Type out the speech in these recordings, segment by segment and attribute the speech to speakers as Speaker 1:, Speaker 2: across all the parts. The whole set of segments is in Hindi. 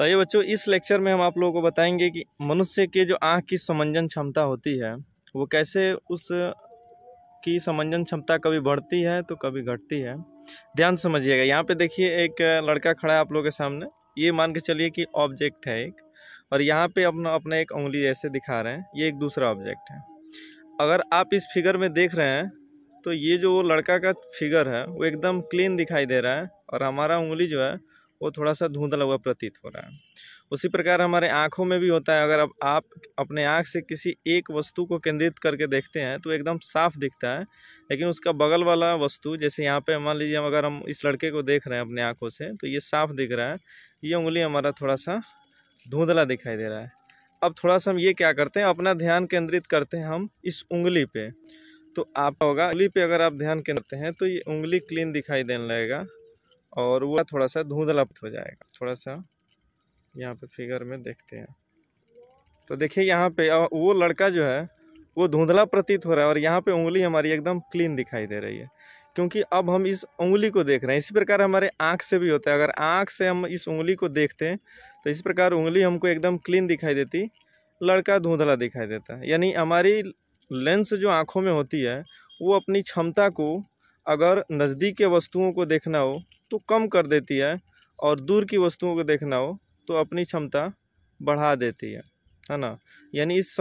Speaker 1: तो ये बच्चों इस लेक्चर में हम आप लोगों को बताएंगे कि मनुष्य के जो आँख की समंजन क्षमता होती है वो कैसे उस की समंजन क्षमता कभी बढ़ती है तो कभी घटती है ध्यान समझिएगा यहाँ पे देखिए एक लड़का खड़ा है आप लोगों के सामने ये मान के चलिए कि ऑब्जेक्ट है एक और यहाँ पे अपना अपना एक उंगली जैसे दिखा रहे हैं ये एक दूसरा ऑब्जेक्ट है अगर आप इस फिगर में देख रहे हैं तो ये जो लड़का का फिगर है वो एकदम क्लीन दिखाई दे रहा है और हमारा उंगली जो है वो थोड़ा सा धुंधला हुआ प्रतीत हो रहा है उसी प्रकार हमारे आँखों में भी होता है अगर आप, आप अपने आँख से किसी एक वस्तु को केंद्रित करके देखते हैं तो एकदम साफ दिखता है लेकिन उसका बगल वाला वस्तु जैसे यहाँ पे मान लीजिए अगर हम इस लड़के को देख रहे हैं अपने आँखों से तो ये साफ दिख रहा है ये उंगली हमारा थोड़ा सा धुंधला दिखाई दे रहा है अब थोड़ा सा हम ये क्या करते हैं अपना ध्यान केंद्रित करते हैं हम इस उंगली पे तो आप होगा उंगली पे अगर आप ध्यान केंद्रित करते हैं तो ये उंगली क्लीन दिखाई देने लगेगा और वो थोड़ा सा धुंधला हो जाएगा थोड़ा सा यहाँ पे फिगर में देखते हैं तो देखिए यहाँ पे वो लड़का जो है वो धुंधला प्रतीत हो रहा है और यहाँ पे उंगली हमारी एकदम क्लीन दिखाई दे रही है क्योंकि अब हम इस उंगली को देख रहे हैं इसी प्रकार हमारे आँख से भी होता है अगर आँख से हम इस उंगली को देखते हैं तो इस प्रकार उंगली हमको एकदम क्लीन दिखाई देती लड़का धुंधला दिखाई देता है यानी हमारी लेंस जो आँखों में होती है वो अपनी क्षमता को अगर नज़दीक के वस्तुओं को देखना हो तो कम कर देती है और दूर की वस्तुओं को देखना हो तो अपनी क्षमता बढ़ा देती है है ना यानी इस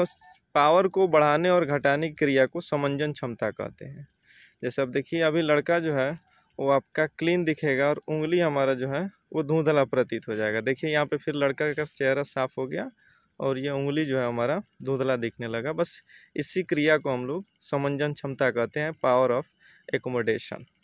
Speaker 1: पावर को बढ़ाने और घटाने की क्रिया को समंजन क्षमता कहते हैं जैसे अब देखिए अभी लड़का जो है वो आपका क्लीन दिखेगा और उंगली हमारा जो है वो धुंधला प्रतीत हो जाएगा देखिए यहाँ पे फिर लड़का का चेहरा साफ हो गया और ये उंगली जो है हमारा धुंधला दिखने लगा बस इसी क्रिया को हम लोग समंजन क्षमता कहते हैं पावर ऑफ एकोमोडेशन